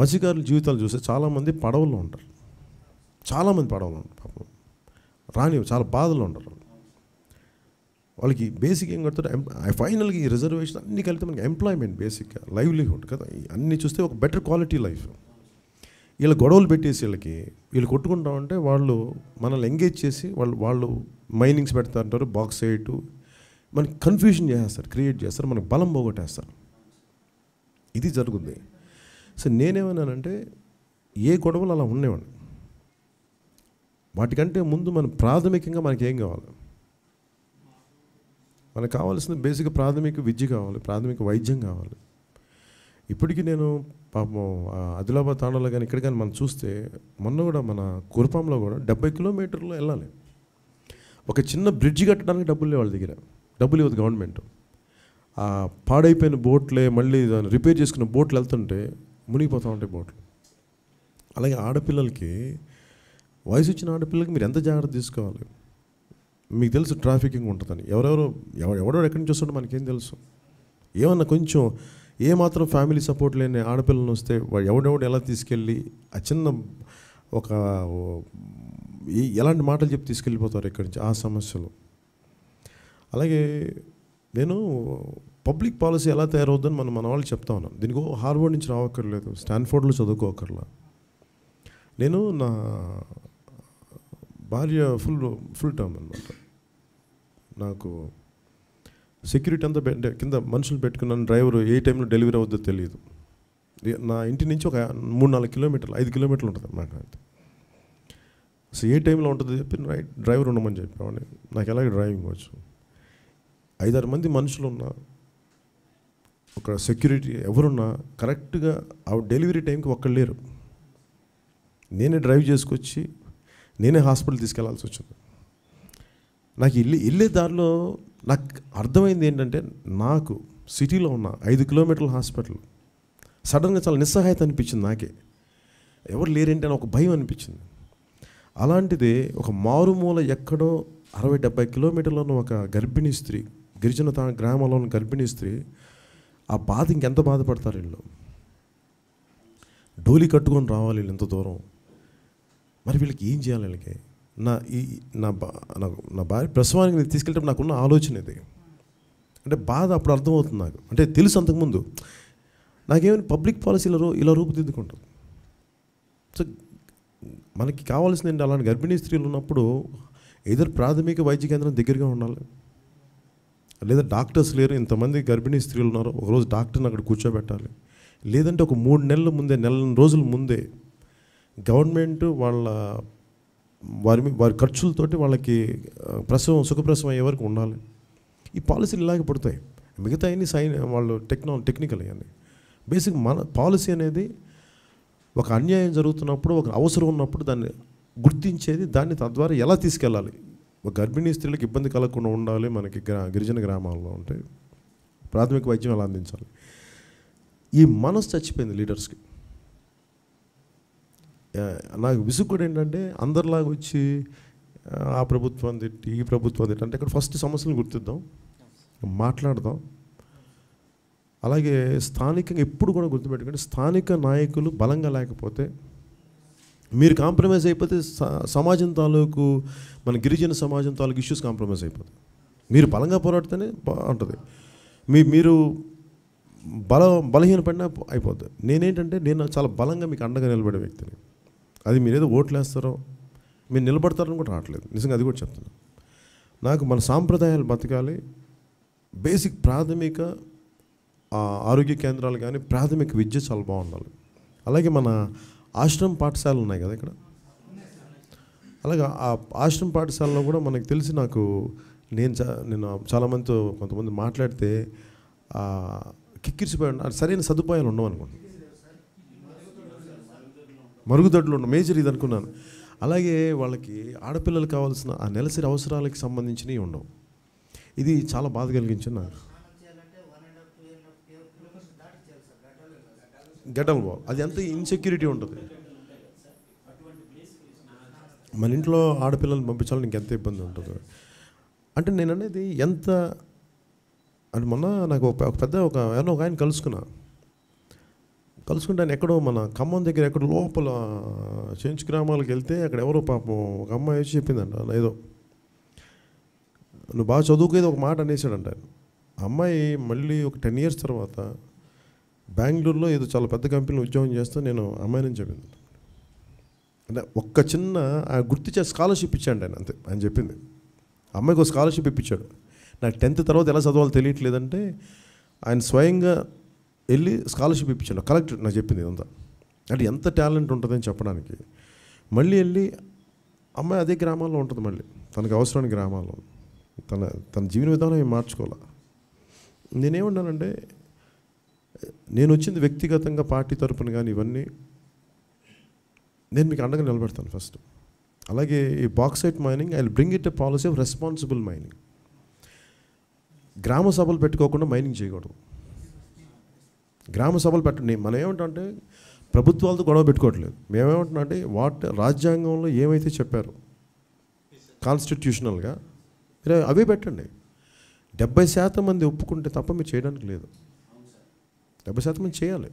మత్స్యకారుల జీవితాలు చూస్తే చాలామంది పడవల్లో ఉంటారు చాలామంది పడవలు ఉంటారు పాపం రాని చాలా బాధలు ఉంటారు వాళ్ళకి బేసిక్ ఏం కడతాడు ఫైనల్గా ఈ రిజర్వేషన్ అన్ని కలిపితే మనకి ఎంప్లాయ్మెంట్ బేసిక్గా లైవ్లీహుడ్ కదా అన్నీ చూస్తే ఒక బెటర్ క్వాలిటీ లైఫ్ వీళ్ళ గొడవలు పెట్టేసి వీళ్ళకి వీళ్ళు ఉంటే వాళ్ళు మనల్ని ఎంగేజ్ చేసి వాళ్ళు వాళ్ళు మైనింగ్స్ పెడతా ఉంటారు బాక్స్ వేయటు మనకి కన్ఫ్యూజన్ చేస్తారు క్రియేట్ చేస్తారు మనకు బలం పోగొట్టేస్తారు ఇది జరుగుతుంది సో నేనేమన్నానంటే ఏ గొడవలు అలా ఉండేవాడిని వాటికంటే ముందు మనం ప్రాథమికంగా మనకి ఏం కావాలి మనకు కావాల్సిన బేసిక్ ప్రాథమిక విద్య కావాలి ప్రాథమిక వైద్యం కావాలి ఇప్పటికీ నేను పాపం ఆదిలాబాద్ తాండాలో కానీ ఇక్కడ కానీ మనం చూస్తే మొన్న కూడా మన కురపాంలో కూడా డెబ్బై కిలోమీటర్లు వెళ్ళాలి ఒక చిన్న బ్రిడ్జ్ కట్టడానికి డబ్బులు లేవు వాళ్ళ దగ్గర డబ్బులు ఇవ్వదు గవర్నమెంట్ ఆ పాడైపోయిన బోట్లే మళ్ళీ దాన్ని రిపేర్ చేసుకున్న బోట్లు వెళ్తుంటే మునిగిపోతూ ఉంటాయి బోట్లు అలాగే ఆడపిల్లలకి వయసు వచ్చిన ఆడపిల్లలకి మీరు ఎంత జాగ్రత్త తీసుకోవాలి మీకు తెలుసు ట్రాఫికింగ్ ఉంటుందని ఎవరెవరో ఎవడో ఎక్కడి నుంచి వస్తుంటే మనకేం తెలుసు ఏమన్నా కొంచెం ఏమాత్రం ఫ్యామిలీ సపోర్ట్ లేని ఆడపిల్లలు వస్తే ఎవడెవడు ఎలా తీసుకెళ్ళి ఆ చిన్న ఒక ఎలాంటి మాటలు చెప్పి తీసుకెళ్ళిపోతారు ఇక్కడి నుంచి ఆ సమస్యలు అలాగే నేను పబ్లిక్ పాలసీ ఎలా తయారవుద్దని మనం మన వాళ్ళు చెప్తా ఉన్నాం దీనికి హార్వర్డ్ నుంచి రావక్కర్లేదు స్టాన్ఫోర్డ్లో చదువుకోకర్లా నేను నా భార్య ఫుల్ ఫుల్ టర్మ్ అనమాట నాకు సెక్యూరిటీ అంతా కింద మనుషులు పెట్టుకున్నాను డ్రైవర్ ఏ టైంలో డెలివరీ అవుద్దో తెలియదు నా ఇంటి నుంచి ఒక మూడు నాలుగు కిలోమీటర్లు ఐదు కిలోమీటర్లు ఉంటుంది నాకు అయితే సో ఏ టైంలో ఉంటుందో చెప్పి రైట్ డ్రైవర్ ఉండమని చెప్పామని నాకు ఎలాగ డ్రైవింగ్ వచ్చు ఐదారు మంది మనుషులు ఉన్నా ఒక సెక్యూరిటీ ఎవరున్నా కరెక్ట్గా ఆ డెలివరీ టైంకి ఒక్కళ్ళు లేరు నేనే డ్రైవ్ చేసుకొచ్చి నేనే హాస్పిటల్ తీసుకెళ్లాల్సి వచ్చింది నాకు వెళ్ళి వెళ్ళే దారిలో నాకు అర్థమైంది ఏంటంటే నాకు సిటీలో ఉన్న ఐదు కిలోమీటర్ల హాస్పిటల్ సడన్గా చాలా నిస్సహాయత అనిపించింది నాకే ఎవరు లేరేంటి అని ఒక భయం అనిపించింది అలాంటిది ఒక మారుమూల ఎక్కడో అరవై డెబ్బై ఉన్న ఒక గర్భిణీ స్త్రీ గిరిజన తా గ్రామంలోని గర్భిణీ స్త్రీ ఆ బాధ ఇంకెంత బాధపడతారు వీళ్ళు డోలి కట్టుకొని రావాలి వీళ్ళు ఎంత దూరం మరి వీళ్ళకి ఏం చేయాలి వీళ్ళకి నా ఈ నా బా నా భార్య ప్రసవానికి తీసుకెళ్ళటం నాకున్న ఆలోచన ఇది అంటే బాధ అప్పుడు అర్థమవుతుంది నాకు అంటే తెలుసు అంతకుముందు నాకేమైనా పబ్లిక్ పాలసీ ఇలా ఇలా రూపుదిద్దుకుంటుంది సో మనకి కావాల్సింది ఏంటి అలాంటి గర్భిణీ స్త్రీలు ఉన్నప్పుడు ఏదో ప్రాథమిక వైద్య కేంద్రం దగ్గరగా ఉండాలి లేదా డాక్టర్స్ లేరు ఇంతమంది గర్భిణీ స్త్రీలు ఉన్నారు ఒకరోజు డాక్టర్ని అక్కడ కూర్చోబెట్టాలి లేదంటే ఒక మూడు నెలల ముందే నెల రోజుల ముందే గవర్నమెంట్ వాళ్ళ వారి వారి ఖర్చులతోటి వాళ్ళకి ప్రసవం సుఖప్రసవం అయ్యే వరకు ఉండాలి ఈ పాలసీలు ఇలాగే పడతాయి మిగతా అన్ని సైన్ వాళ్ళు టెక్నా టెక్నికల్ అవన్నీ బేసిక్ మన పాలసీ అనేది ఒక అన్యాయం జరుగుతున్నప్పుడు ఒక అవసరం ఉన్నప్పుడు దాన్ని గుర్తించేది దాన్ని తద్వారా ఎలా తీసుకెళ్ళాలి ఒక గర్భిణీ స్త్రీలకు ఇబ్బంది కలగకుండా ఉండాలి మనకి గిరిజన గ్రామాల్లో ఉంటాయి ప్రాథమిక వైద్యం ఎలా అందించాలి ఈ మనసు చచ్చిపోయింది లీడర్స్కి నాకు విసుగు కూడా ఏంటంటే అందరిలాగా వచ్చి ఆ ప్రభుత్వం తిట్టి ఈ ప్రభుత్వం తిట్టి అంటే ఇక్కడ ఫస్ట్ సమస్యలు గుర్తిద్దాం మాట్లాడదాం అలాగే స్థానికంగా ఎప్పుడు కూడా గుర్తుపెట్టుకోండి స్థానిక నాయకులు బలంగా లేకపోతే మీరు కాంప్రమైజ్ అయిపోతే సమాజం తాలూకు మన గిరిజన సమాజం తాలూకు ఇష్యూస్ కాంప్రమైజ్ అయిపోతాయి మీరు బలంగా పోరాడితేనే బాగుంటుంది మీ మీరు బల బలహీనపడినా అయిపోతుంది నేనేంటంటే నేను చాలా బలంగా మీకు అండగా నిలబడే వ్యక్తిని అది మీరేదో ఓట్లు వేస్తారో మీరు నిలబడతారని కూడా రావట్లేదు నిజంగా అది కూడా చెప్తున్నాను నాకు మన సాంప్రదాయాలు బతకాలి బేసిక్ ప్రాథమిక ఆరోగ్య కేంద్రాలు కానీ ప్రాథమిక విద్య చాలా బాగుండాలి అలాగే మన ఆశ్రమ పాఠశాలలు ఉన్నాయి కదా ఇక్కడ అలాగే ఆ ఆశ్రమ పాఠశాలలో కూడా మనకు తెలిసి నాకు నేను చా నేను చాలామందితో కొంతమంది మాట్లాడితే కిక్కిరిసిపోయి సరైన సదుపాయాలు ఉండవు అనుకుంటున్నాను మరుగుదొడ్లు ఉన్న మేజర్ ఇది అనుకున్నాను అలాగే వాళ్ళకి ఆడపిల్లలు కావాల్సిన ఆ నెలసరి అవసరాలకి సంబంధించినవి ఉండవు ఇది చాలా బాధ కలిగించిన నాకు గడ్డలు అది ఎంత ఇన్సెక్యూరిటీ ఉంటుంది మన ఇంట్లో ఆడపిల్లల్ని పంపించాలని ఇంకెంత ఇబ్బంది ఉంటుంది అంటే నేను అనేది ఎంత అంటే మొన్న నాకు ఒక పెద్ద ఒక ఎవరినో ఒక ఆయన కలుసుకున్నాను కలుసుకుంటాను ఎక్కడో మన ఖమ్మం దగ్గర ఎక్కడ లోపల చెంచు గ్రామాలకు వెళ్తే అక్కడ ఎవరో పాపం ఒక అమ్మాయి వచ్చి చెప్పిందంట ఏదో నువ్వు బాగా చదువుకేది ఒక మాట అనేసాడంట అమ్మాయి మళ్ళీ ఒక టెన్ ఇయర్స్ తర్వాత బెంగళూరులో ఏదో చాలా పెద్ద కంపెనీలో ఉద్యోగం చేస్తా నేను అమ్మాయిని చెప్పింది అంటే ఒక్క చిన్న గుర్తించే స్కాలర్షిప్ ఇచ్చాడు ఆయన అంతే ఆయన చెప్పింది అమ్మాయికి ఒక స్కాలర్షిప్ ఇప్పించాడు నాకు టెన్త్ తర్వాత ఎలా చదవాలో తెలియట్లేదంటే ఆయన స్వయంగా వెళ్ళి స్కాలర్షిప్ ఇప్పించాను కలెక్టర్ నాకు చెప్పింది అంతా అంటే ఎంత టాలెంట్ ఉంటుందని చెప్పడానికి మళ్ళీ వెళ్ళి అమ్మాయి అదే గ్రామాల్లో ఉంటుంది మళ్ళీ తనకు అవసరమైన గ్రామాల్లో తన తన జీవన విధానం ఏం మార్చుకోవాలా నేనేమన్నానంటే నేను వచ్చింది వ్యక్తిగతంగా పార్టీ తరపున కానీ ఇవన్నీ నేను మీకు అండగా నిలబెడతాను ఫస్ట్ అలాగే ఈ bauxite mining I bring it a policy of responsible mining గ్రామ సభలు పెట్టుకోకుండా మైనింగ్ చేయకూడదు గ్రామ సభలు పెట్టండి మనం ఏమంటే ప్రభుత్వాలతో గొడవ పెట్టుకోవట్లేదు మేమేమంటున్నా అంటే వాట్ రాజ్యాంగంలో ఏమైతే చెప్పారు కాన్స్టిట్యూషనల్గా మీరు అవే పెట్టండి డెబ్బై శాతం మంది ఒప్పుకుంటే తప్ప మీరు చేయడానికి లేదు డెబ్బై శాతం మంది చేయాలి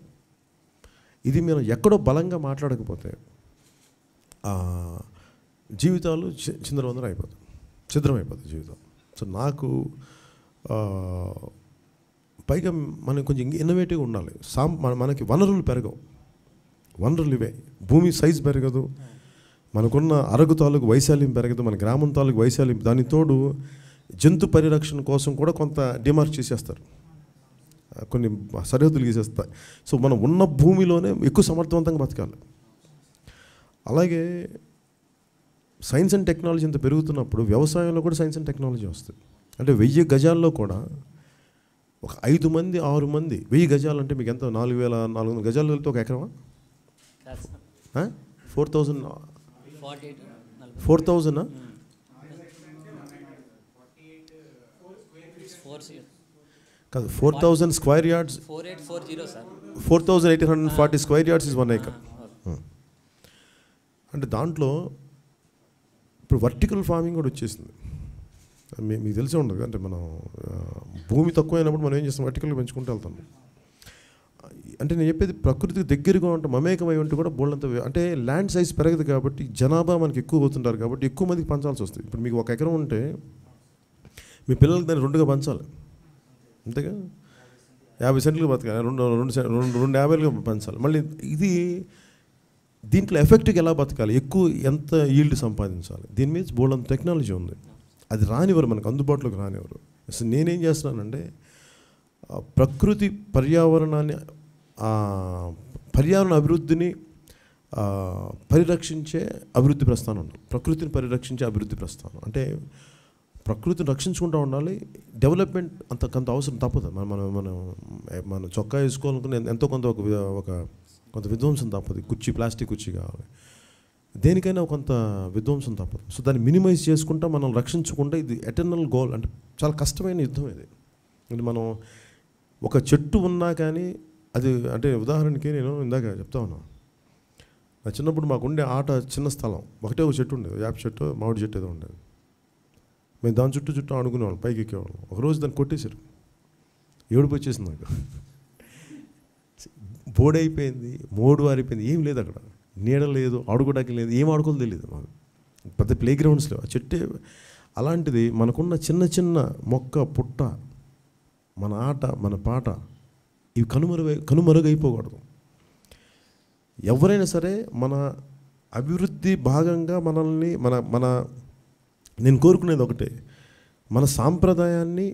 ఇది మీరు ఎక్కడో బలంగా మాట్లాడకపోతే జీవితాలు చిందరవందరం అయిపోతుంది ఛిద్రం అయిపోతుంది జీవితం సో నాకు పైగా మనం కొంచెం ఇన్నోవేటివ్గా ఉండాలి సాం మనకి వనరులు పెరగవు వనరులు ఇవే భూమి సైజు పెరగదు మనకున్న అరగు తాలూకు వైశాల్యం పెరగదు మన గ్రామం తాలూకు వైశాల్యం దాని తోడు జంతు పరిరక్షణ కోసం కూడా కొంత డిమార్క్ చేసేస్తారు కొన్ని సరిహద్దులు గీసేస్తాయి సో మనం ఉన్న భూమిలోనే ఎక్కువ సమర్థవంతంగా బతకాలి అలాగే సైన్స్ అండ్ టెక్నాలజీ ఇంత పెరుగుతున్నప్పుడు వ్యవసాయంలో కూడా సైన్స్ అండ్ టెక్నాలజీ వస్తుంది అంటే వెయ్యి గజాల్లో కూడా ఒక ఐదు మంది ఆరు మంది వెయ్యి గజాలు అంటే మీకు ఎంత నాలుగు వేల నాలుగు వందల గజాలు వెళ్తే ఒక ఎకరమా ఫోర్ థౌజండ్ ఫోర్ థౌజండ్ కాదు four thousand square yards four thousand eight hundred forty square yards is one acre అంటే దాంట్లో ఇప్పుడు వర్టికల్ ఫార్మింగ్ కూడా వచ్చేసింది మీకు తెలిసే ఉండదు అంటే మనం భూమి తక్కువైనప్పుడు మనం ఏం చేస్తాం వర్టికల్గా పెంచుకుంటూ వెళ్తాం అంటే నేను చెప్పేది ప్రకృతికి దగ్గరగా ఉంటాం మమేకమై ఉంటే కూడా బోళ్ళంత అంటే ల్యాండ్ సైజ్ పెరగదు కాబట్టి జనాభా మనకి ఎక్కువ అవుతుంటారు కాబట్టి ఎక్కువ మందికి పంచాల్సి వస్తుంది ఇప్పుడు మీకు ఒక ఎకరం ఉంటే మీ పిల్లలకి దాన్ని రెండుగా పంచాలి అంతేగా యాభై సెంట్లు బతకాలి రెండు రెండు రెండు రెండు యాభైలుగా పంచాలి మళ్ళీ ఇది దీంట్లో ఎఫెక్ట్గా ఎలా బతకాలి ఎక్కువ ఎంత ఈల్డ్ సంపాదించాలి దీని మీద బోల్డంత టెక్నాలజీ ఉంది అది రానివ్వరు మనకు అందుబాటులోకి రానివ్వరు అసలు నేనేం చేస్తున్నానంటే ప్రకృతి పర్యావరణాన్ని పర్యావరణ అభివృద్ధిని పరిరక్షించే అభివృద్ధి ప్రస్థానం ప్రకృతిని పరిరక్షించే అభివృద్ధి ప్రస్థానం అంటే ప్రకృతిని రక్షించుకుంటూ ఉండాలి డెవలప్మెంట్ అంత కొంత అవసరం తప్పదు మనం మనం మనం మనం చొక్కా వేసుకోవాలనుకునే ఎంతో కొంత ఒక ఒక కొంత విధ్వంసం తప్పదు కుర్చీ ప్లాస్టిక్ కుర్చీ కావాలి దేనికైనా కొంత విధ్వంసం తప్పదు సో దాన్ని మినిమైజ్ చేసుకుంటా మనం రక్షించుకుంటే ఇది ఎటర్నల్ గోల్ అంటే చాలా కష్టమైన యుద్ధం ఇది అంటే మనం ఒక చెట్టు ఉన్నా కానీ అది అంటే ఉదాహరణకి నేను ఇందాక చెప్తా ఉన్నాను నా చిన్నప్పుడు మాకుండే ఆట చిన్న స్థలం ఒకటే ఒక చెట్టు ఉండేది వేప చెట్టు మామిడి చెట్టు ఏదో ఉండేది మేము దాని చుట్టూ చుట్టూ ఆడుకునేవాళ్ళం పైకి ఎక్కేవాళ్ళం ఒకరోజు దాన్ని కొట్టేశారు ఏడుపు వచ్చేసింది నాకు బోడైపోయింది మోడు వారిపోయింది ఏం లేదు అక్కడ నీడ లేదు ఆడుకోవడానికి లేదు ఏం ఆడుకోలేదు తెలియదు మాకు పెద్ద ప్లే గ్రౌండ్స్లో లేవు ఆ చెట్టు అలాంటిది మనకున్న చిన్న చిన్న మొక్క పుట్ట మన ఆట మన పాట ఇవి కనుమరుగై కనుమరుగైపోకూడదు ఎవరైనా సరే మన అభివృద్ధి భాగంగా మనల్ని మన మన నేను కోరుకునేది ఒకటే మన సాంప్రదాయాన్ని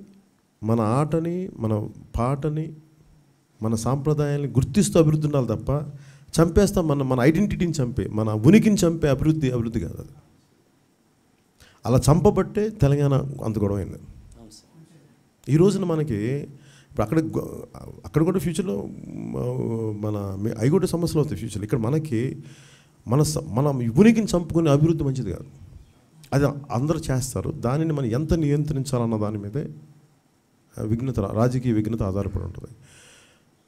మన ఆటని మన పాటని మన సాంప్రదాయాన్ని గుర్తిస్తూ అభివృద్ధి ఉండాలి తప్ప చంపేస్తాం మన మన ఐడెంటిటీని చంపే మన ఉనికిని చంపే అభివృద్ధి అభివృద్ధి కాదు అది అలా చంపబట్టే తెలంగాణ అంత అయింది ఈ రోజున మనకి ఇప్పుడు అక్కడ అక్కడ కూడా ఫ్యూచర్లో మన ఐగోటి సమస్యలు అవుతాయి ఫ్యూచర్లో ఇక్కడ మనకి మన మన ఉనికిని చంపుకునే అభివృద్ధి మంచిది కాదు అది అందరూ చేస్తారు దానిని మనం ఎంత నియంత్రించాలన్న దాని మీదే విఘ్నత రాజకీయ విఘ్నత ఆధారపడి ఉంటుంది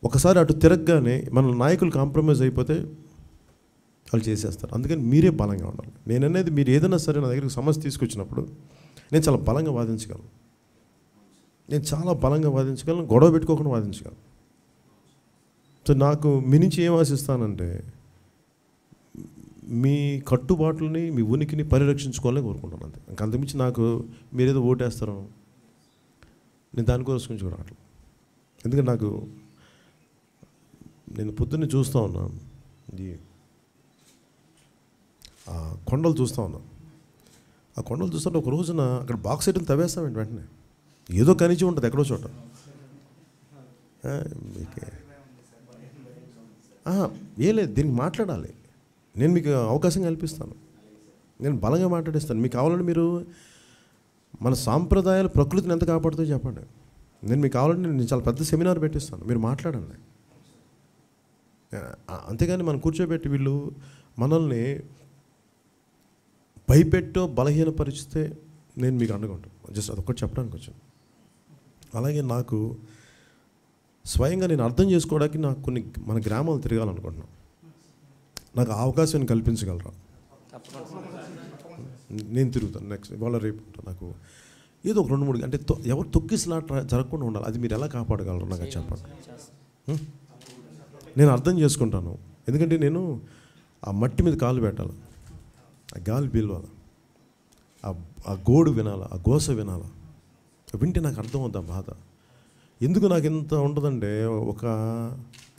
ఒకసారి అటు తిరగగానే మన నాయకులు కాంప్రమైజ్ అయిపోతే వాళ్ళు చేసేస్తారు అందుకని మీరే బలంగా ఉండాలి నేను అనేది మీరు ఏదైనా సరే నా దగ్గరికి సమస్య తీసుకొచ్చినప్పుడు నేను చాలా బలంగా వాదించగలను నేను చాలా బలంగా వాదించగలను గొడవ పెట్టుకోకుండా వాదించగలను సో నాకు మీ నుంచి ఏం ఆశిస్తానంటే మీ కట్టుబాట్లని మీ ఉనికిని పరిరక్షించుకోవాలని కోరుకుంటున్నాను అంతే అంతకుమించి నాకు మీరేదో ఓటేస్తారో నేను దానికోసం గురించి కూడా ఎందుకంటే నాకు నేను పొద్దున్న చూస్తూ ఉన్నా ఇది కొండలు చూస్తూ ఉన్నా ఆ కొండలు చూస్తుంటే ఒక రోజున అక్కడ బాక్స్ ఐటమ్ తవ్వేస్తామండి వెంటనే ఏదో కనిచి ఉంటుంది ఎక్కడో చోట మీకే ఏం లేదు దీనికి మాట్లాడాలి నేను మీకు అవకాశం కల్పిస్తాను నేను బలంగా మాట్లాడిస్తాను మీకు కావాలంటే మీరు మన సాంప్రదాయాలు ప్రకృతిని ఎంత కాపాడుతుందో చెప్పండి నేను మీకు కావాలంటే నేను చాలా పెద్ద సెమినార్ పెట్టిస్తాను మీరు మాట్లాడండి అంతేగాని మనం కూర్చోబెట్టి వీళ్ళు మనల్ని భయపెట్టో బలహీనపరిచితే నేను మీకు అండగొంటాను జస్ట్ అదొకటి చెప్పడానికి వచ్చాను అలాగే నాకు స్వయంగా నేను అర్థం చేసుకోవడానికి నాకు కొన్ని మన గ్రామాలు తిరగాలనుకుంటున్నాను నాకు అవకాశం కల్పించగలరా నేను తిరుగుతాను నెక్స్ట్ ఇవాళ రేపు నాకు ఏదో ఒక రెండు మూడు అంటే ఎవరు తొక్కిసలాట జరగకుండా ఉండాలి అది మీరు ఎలా కాపాడగలరు నాకు చెప్పండి నేను అర్థం చేసుకుంటాను ఎందుకంటే నేను ఆ మట్టి మీద కాలు పెట్టాలి ఆ గాలి పీల్వాలి ఆ గోడు వినాల ఆ గోస వినాల వింటే నాకు అర్థం అవుద్ది ఆ బాధ ఎందుకు నాకు ఇంత ఉండదంటే ఒక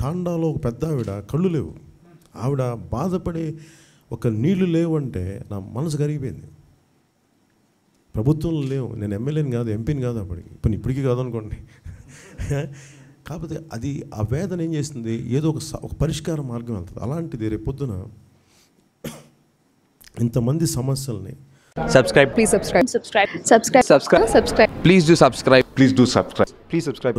తాండాలో ఒక పెద్ద ఆవిడ కళ్ళు లేవు ఆవిడ బాధపడే ఒక నీళ్లు లేవు అంటే నా మనసు కరిగిపోయింది ప్రభుత్వం లేవు నేను ఎమ్మెల్యేని కాదు ఎంపీని కాదు అప్పటికి ఇప్పుడు ఇప్పటికీ కాదనుకోండి కాకపోతే అది ఆ వేదన ఏం చేస్తుంది ఏదో ఒక ఒక పరిష్కార మార్గం వెళ్తుంది అలాంటిది రేపొద్దున ఇంతమంది సమస్యల్ని subscribe please subscribe subscribe subscribe subscribe subscribe please do subscribe please do subscribe please subscribe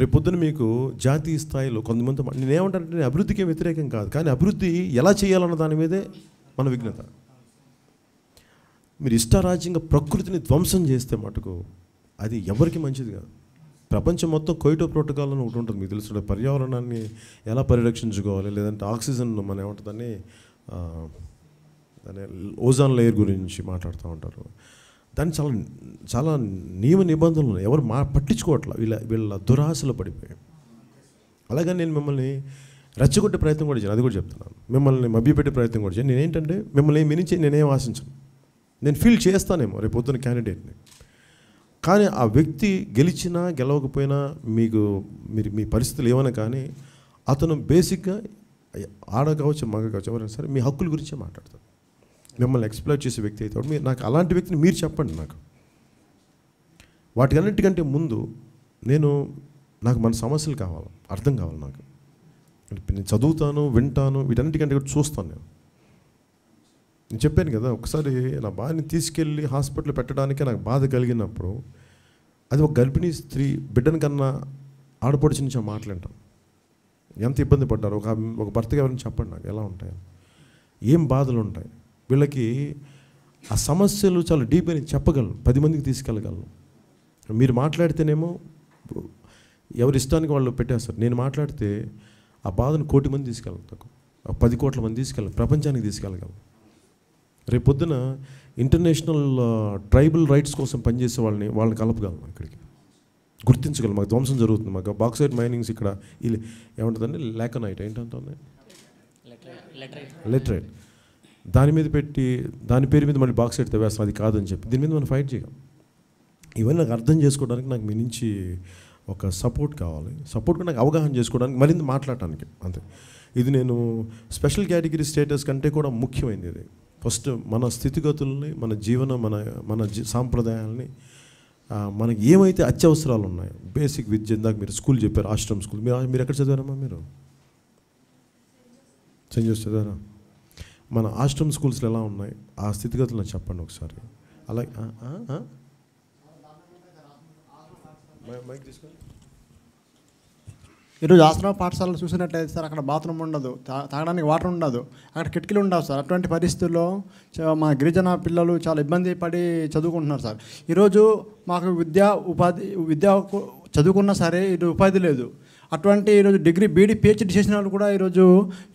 రేపొద్దున మీకు జాతీయ స్థాయిలో కొంతమంది నేనేమంటానంటే నేను అభివృద్ధికి వ్యతిరేకం కాదు కానీ అభివృద్ధి ఎలా చేయాలన్న దాని మీదే మన విఘ్నత మీరు ఇష్టారాజ్యంగా ప్రకృతిని ధ్వంసం చేస్తే మటుకు అది ఎవరికి మంచిది కాదు ప్రపంచం మొత్తం కొయిటో ప్రోటోకాల్ అని ఒకటి ఉంటుంది మీకు తెలుసు పర్యావరణాన్ని ఎలా పరిరక్షించుకోవాలి లేదంటే ఆక్సిజన్ మన ఏమంటుందని దాని ఓజాన్ లేయర్ గురించి మాట్లాడుతూ ఉంటారు దాన్ని చాలా చాలా నియమ నిబంధనలు ఎవరు మా పట్టించుకోవట్లా వీళ్ళ వీళ్ళ దురాశలు పడిపోయాయి అలాగే నేను మిమ్మల్ని రెచ్చగొట్టే ప్రయత్నం కూడా చేయను అది కూడా చెప్తున్నాను మిమ్మల్ని మభ్యపెట్టే ప్రయత్నం కూడా చేయను నేనేంటంటే మిమ్మల్ని మించి నేనేం ఆశించను నేను ఫీల్ చేస్తానేమో రేపు పొద్దున్న క్యాండిడేట్ని కానీ ఆ వ్యక్తి గెలిచినా గెలవకపోయినా మీకు మీరు మీ పరిస్థితులు ఏమైనా కానీ అతను బేసిక్గా ఆడ కావచ్చు మగ కావచ్చు ఎవరైనా సరే మీ హక్కుల గురించే మాట్లాడతాను మిమ్మల్ని ఎక్స్ప్లోర్ చేసే వ్యక్తి అయితే మీరు నాకు అలాంటి వ్యక్తిని మీరు చెప్పండి నాకు వాటికన్నిటికంటే ముందు నేను నాకు మన సమస్యలు కావాలి అర్థం కావాలి నాకు నేను చదువుతాను వింటాను వీటన్నిటికంటే కూడా చూస్తాను నేను నేను చెప్పాను కదా ఒకసారి నా భార్యని తీసుకెళ్ళి హాస్పిటల్ పెట్టడానికి నాకు బాధ కలిగినప్పుడు అది ఒక గర్భిణీ స్త్రీ బిడ్డని కన్నా ఆడపడిచి నుంచి మాట్లాడటం ఎంత ఇబ్బంది పడ్డారు ఒక ఒక భర్తగా ఎవరిని చెప్పండి నాకు ఎలా ఉంటాయి ఏం బాధలు ఉంటాయి వీళ్ళకి ఆ సమస్యలు చాలా డీప్ అని చెప్పగలను పది మందికి తీసుకెళ్ళగలను మీరు మాట్లాడితేనేమో ఎవరి ఇష్టానికి వాళ్ళు పెట్టేస్తారు నేను మాట్లాడితే ఆ బాధను కోటి మంది తక్కువ పది కోట్ల మంది తీసుకెళ్ళాలి ప్రపంచానికి తీసుకెళ్ళగలను రేపొద్దున ఇంటర్నేషనల్ ట్రైబల్ రైట్స్ కోసం పనిచేసే వాళ్ళని వాళ్ళని కలపగలం ఇక్కడికి గుర్తించగలం మాకు ధ్వంసం జరుగుతుంది మాకు బాక్సైడ్ మైనింగ్స్ ఇక్కడ ఏమంటుందండి లేకనైట్ ఏంటంటుంది లెటరైట్ దాని మీద పెట్టి దాని పేరు మీద మళ్ళీ బాక్సైడ్ తవ్వేస్తాం అది కాదని చెప్పి దీని మీద మనం ఫైట్ చేయగలం ఇవన్నీ నాకు అర్థం చేసుకోవడానికి నాకు మీ నుంచి ఒక సపోర్ట్ కావాలి సపోర్ట్ నాకు అవగాహన చేసుకోవడానికి మరింత మాట్లాడటానికి అంతే ఇది నేను స్పెషల్ కేటగిరీ స్టేటస్ కంటే కూడా ముఖ్యమైనది ఇది ఫస్ట్ మన స్థితిగతుల్ని మన జీవన మన మన జీ సాంప్రదాయాల్ని మనకి ఏమైతే అత్యవసరాలు ఉన్నాయో బేసిక్ విద్య ఇందాక మీరు స్కూల్ చెప్పారు ఆశ్రమ్ స్కూల్ మీరు మీరు ఎక్కడ చదివారమ్మా మీరు చేంజ్ చేసి చదివారా మన ఆశ్రమ్ స్కూల్స్లో ఎలా ఉన్నాయి ఆ స్థితిగతులు నాకు చెప్పండి ఒకసారి అలాగే మైక్ తీసుకోండి ఈరోజు ఆశ్రమ పాఠశాలలో చూసినట్లయితే సార్ అక్కడ బాత్రూమ్ ఉండదు తాగడానికి వాటర్ ఉండదు అక్కడ కిటికీలు ఉండవు సార్ అటువంటి పరిస్థితుల్లో మా గిరిజన పిల్లలు చాలా ఇబ్బంది పడి చదువుకుంటున్నారు సార్ ఈరోజు మాకు విద్యా ఉపాధి విద్యా చదువుకున్నా సరే ఇది ఉపాధి లేదు అటువంటి ఈరోజు డిగ్రీ బీడీ పిహెచ్డీ చేసిన వాళ్ళు కూడా ఈరోజు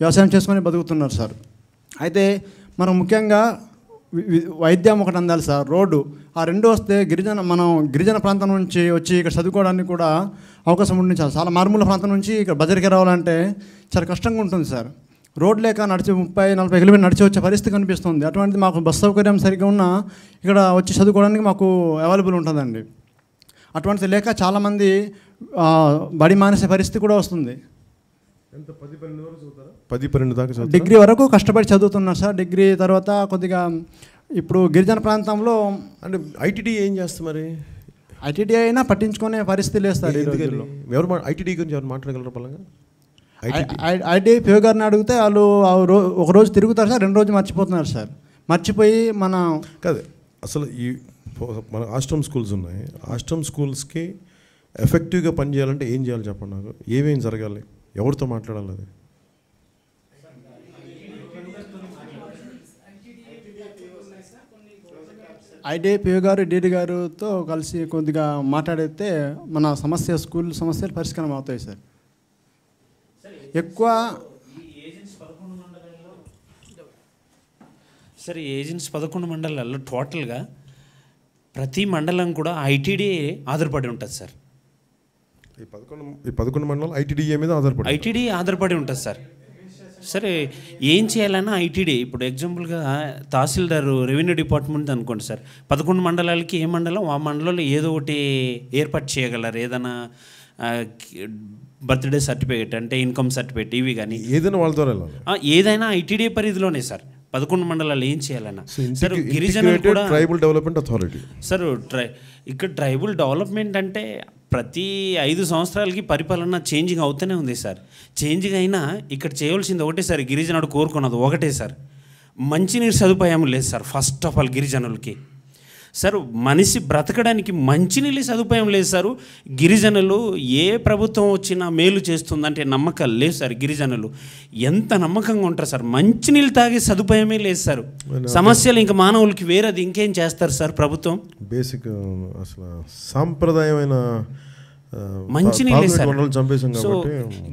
వ్యవసాయం చేసుకొని బతుకుతున్నారు సార్ అయితే మనం ముఖ్యంగా వైద్యం ఒకటి అందాలి సార్ రోడ్డు ఆ రెండు వస్తే గిరిజన మనం గిరిజన ప్రాంతం నుంచి వచ్చి ఇక్కడ చదువుకోవడానికి కూడా అవకాశం ఉండి సార్ చాలా మారుమూల ప్రాంతం నుంచి ఇక్కడ బజర్కి రావాలంటే చాలా కష్టంగా ఉంటుంది సార్ రోడ్ లేక నడిచి ముప్పై నలభై కిలోమీటర్ నడిచి వచ్చే పరిస్థితి కనిపిస్తుంది అటువంటిది మాకు బస్ సౌకర్యం సరిగ్గా ఉన్నా ఇక్కడ వచ్చి చదువుకోవడానికి మాకు అవైలబుల్ ఉంటుందండి అటువంటిది లేక చాలామంది బడి మానేసే పరిస్థితి కూడా వస్తుంది పది పన్నెండు దాకా డిగ్రీ వరకు కష్టపడి చదువుతున్నారు సార్ డిగ్రీ తర్వాత కొద్దిగా ఇప్పుడు గిరిజన ప్రాంతంలో అంటే ఐటీడీ ఏం చేస్తుంది మరి ఐటీడీ అయినా పట్టించుకునే పరిస్థితి లేస్తారు ఎవరు ఐటీడీ గురించి ఎవరు మాట్లాడగలరు బలంగా ఐటీ పేవ్ గారిని అడిగితే వాళ్ళు ఒక రోజు తిరుగుతారు సార్ రెండు రోజులు మర్చిపోతున్నారు సార్ మర్చిపోయి మన కాదు అసలు ఈ మన ఆస్ట్రమ్ స్కూల్స్ ఉన్నాయి ఆస్ట్రమ్ స్కూల్స్కి ఎఫెక్టివ్గా పనిచేయాలంటే ఏం చేయాలి చెప్పండి నాకు ఏమేమి జరగాలి ఎవరితో మాట్లాడాలి అది ఐడిఐపి గారు డిడి గారుతో కలిసి కొద్దిగా మాట్లాడితే మన సమస్య స్కూల్ సమస్యలు పరిష్కారం అవుతాయి సార్ ఎక్కువ సార్ ఈ ఏజెన్స్ పదకొండు మండలాల్లో టోటల్గా ప్రతి మండలం కూడా ఐటీడీ ఆధారపడి ఉంటుంది సార్ ఈ పదకొండు ఈ పదకొండు మండలం ఐటీడీఏ మీద ఆధారపడి ఐటీడీ ఆధారపడి ఉంటుంది సార్ సరే ఏం చేయాలన్నా ఐటీడీ ఇప్పుడు ఎగ్జాంపుల్గా తహసీల్దార్ రెవెన్యూ డిపార్ట్మెంట్ అనుకోండి సార్ పదకొండు మండలాలకి ఏ మండలం ఆ మండలంలో ఏదో ఒకటి ఏర్పాటు చేయగలరు ఏదైనా బర్త్డే సర్టిఫికేట్ అంటే ఇన్కమ్ సర్టిఫికేట్ ఇవి కానీ ఏదైనా ద్వారా ఏదైనా ఐటీడీ పరిధిలోనే సార్ పదకొండు మండలాలు ఏం చేయాలన్నా సార్ గిరిజన ట్రైబల్ డెవలప్మెంట్ అథారిటీ సార్ ట్రై ఇక్కడ ట్రైబల్ డెవలప్మెంట్ అంటే ప్రతి ఐదు సంవత్సరాలకి పరిపాలన చేంజింగ్ అవుతూనే ఉంది సార్ చేంజింగ్ అయినా ఇక్కడ చేయవలసింది ఒకటే సార్ గిరిజనుడు కోరుకున్నది ఒకటే సార్ మంచినీరు సదుపాయం లేదు సార్ ఫస్ట్ ఆఫ్ ఆల్ గిరిజనులకి సార్ మనిషి బ్రతకడానికి నీళ్ళు సదుపాయం లేదు సార్ గిరిజనులు ఏ ప్రభుత్వం వచ్చినా మేలు చేస్తుందంటే నమ్మకాలు లేవు సార్ గిరిజనులు ఎంత నమ్మకంగా ఉంటారు సార్ మంచినీళ్ళు తాగే సదుపాయమే లేదు సార్ సమస్యలు ఇంకా మానవులకి వేరేది ఇంకేం చేస్తారు సార్ ప్రభుత్వం బేసిక్ అసలు సాంప్రదాయమైన మంచి సార్ సో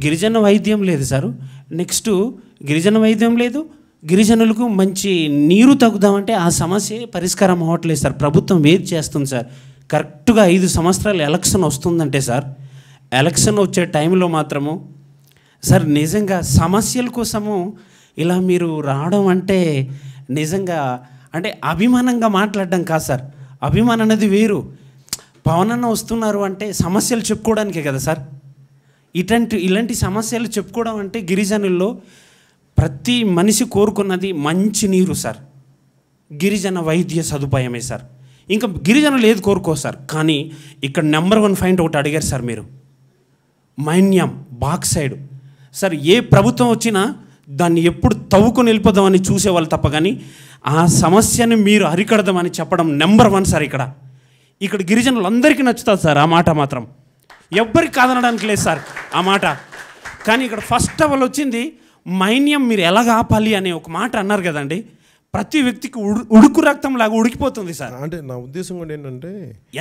గిరిజన వైద్యం లేదు సార్ నెక్స్ట్ గిరిజన వైద్యం లేదు గిరిజనులకు మంచి నీరు తగ్గుదామంటే ఆ సమస్య పరిష్కారం అవ్వట్లేదు సార్ ప్రభుత్వం వేది చేస్తుంది సార్ కరెక్ట్గా ఐదు సంవత్సరాలు ఎలక్షన్ వస్తుందంటే సార్ ఎలక్షన్ వచ్చే టైంలో మాత్రము సార్ నిజంగా సమస్యల కోసము ఇలా మీరు రావడం అంటే నిజంగా అంటే అభిమానంగా మాట్లాడడం కాదు సార్ అభిమానం అనేది వేరు పవన్ అన్న వస్తున్నారు అంటే సమస్యలు చెప్పుకోవడానికే కదా సార్ ఇటువంటి ఇలాంటి సమస్యలు చెప్పుకోవడం అంటే గిరిజనుల్లో ప్రతి మనిషి కోరుకున్నది మంచి నీరు సార్ గిరిజన వైద్య సదుపాయమే సార్ ఇంకా గిరిజనులు ఏది కోరుకో సార్ కానీ ఇక్కడ నెంబర్ వన్ ఫైంట్ ఒకటి అడిగారు సార్ మీరు మైన్యం బాక్సైడ్ సార్ ఏ ప్రభుత్వం వచ్చినా దాన్ని ఎప్పుడు తవ్వుకొని వెళ్ళిపోదామని చూసేవాళ్ళు తప్ప కానీ ఆ సమస్యని మీరు అరికడదామని చెప్పడం నెంబర్ వన్ సార్ ఇక్కడ ఇక్కడ గిరిజనులు అందరికీ నచ్చుతుంది సార్ ఆ మాట మాత్రం ఎవ్వరికి కాదనడానికి లేదు సార్ ఆ మాట కానీ ఇక్కడ ఫస్ట్ ఆఫ్ ఆల్ వచ్చింది మైన్యం మీరు ఎలా ఆపాలి అనే ఒక మాట అన్నారు కదండి ప్రతి వ్యక్తికి ఉడుకు రక్తం లాగా ఉడికిపోతుంది సార్ అంటే నా ఉద్దేశం కూడా ఏంటంటే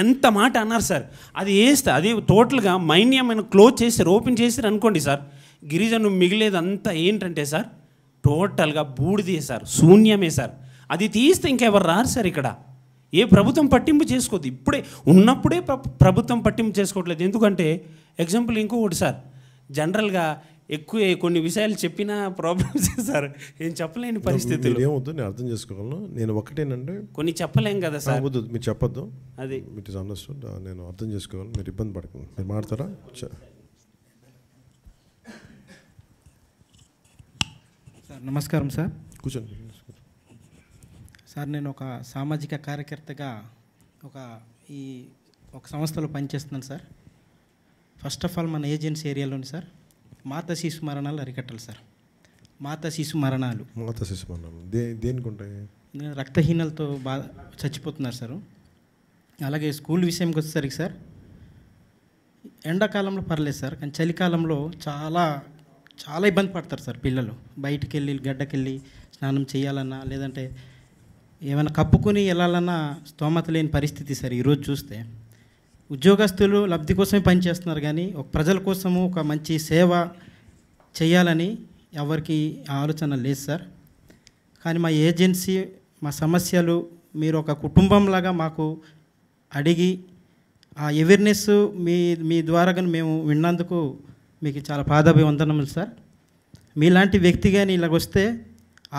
ఎంత మాట అన్నారు సార్ అది వేస్తే అది టోటల్గా మైన్యం క్లోజ్ చేశారు ఓపెన్ చేసి అనుకోండి సార్ గిరిజను మిగిలేదంతా ఏంటంటే సార్ టోటల్గా బూడిదే సార్ శూన్యమే సార్ అది తీస్తే ఇంకెవరు రారు సార్ ఇక్కడ ఏ ప్రభుత్వం పట్టింపు చేసుకోదు ఇప్పుడే ఉన్నప్పుడే ప్రభుత్వం పట్టింపు చేసుకోవట్లేదు ఎందుకంటే ఎగ్జాంపుల్ ఇంకొకటి సార్ జనరల్గా ఎక్కువ కొన్ని విషయాలు చెప్పినా ప్రాబ్లమ్స్ సార్ నేను చెప్పలేని పరిస్థితి ఏమవుతుంది నేను అర్థం చేసుకోగలను నేను ఒకటేనంటే కొన్ని చెప్పలేం కదా సార్ వద్దు మీరు చెప్పొద్దు అది ఇట్ ఇస్ అండర్స్టూడ్ నేను అర్థం చేసుకోగలను మీరు ఇబ్బంది పడకండి మీరు మాడతారా సార్ నమస్కారం సార్ కూర్చోండి సార్ నేను ఒక సామాజిక కార్యకర్తగా ఒక ఈ ఒక సంస్థలో పనిచేస్తున్నాను సార్ ఫస్ట్ ఆఫ్ ఆల్ మన ఏజెన్సీ ఏరియాలోని సార్ మాత శిశు మరణాలు అరికట్టాలి సార్ మాత శిశు మరణాలు మాత శిశు మరణాలు దేనికి ఉంటాయి రక్తహీనలతో బాధ చచ్చిపోతున్నారు సార్ అలాగే స్కూల్ విషయంకి వచ్చేసరికి సార్ ఎండాకాలంలో పర్లేదు సార్ కానీ చలికాలంలో చాలా చాలా ఇబ్బంది పడతారు సార్ పిల్లలు బయటికి వెళ్ళి గడ్డకెళ్ళి స్నానం చేయాలన్నా లేదంటే ఏమైనా కప్పుకొని వెళ్ళాలన్నా స్తోమత లేని పరిస్థితి సార్ ఈరోజు చూస్తే ఉద్యోగస్తులు లబ్ధి కోసమే పనిచేస్తున్నారు కానీ ఒక ప్రజల కోసము ఒక మంచి సేవ చేయాలని ఎవరికి ఆలోచన లేదు సార్ కానీ మా ఏజెన్సీ మా సమస్యలు మీరు ఒక కుటుంబంలాగా మాకు అడిగి ఆ అవేర్నెస్ మీ మీ ద్వారా కానీ మేము విన్నందుకు మీకు చాలా పాదాభివందనములు సార్ మీలాంటి వ్యక్తి కానీ ఇలాగొస్తే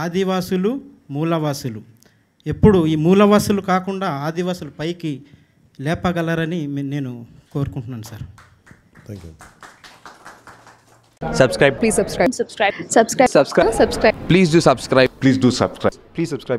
ఆదివాసులు మూలవాసులు ఎప్పుడు ఈ మూలవాసులు కాకుండా ఆదివాసులు పైకి లేపగలరని నేను కోరుకుంటున్నాను sir subscribe please subscribe subscribe subscribe subscribe please do subscribe please do subscribe please subscribe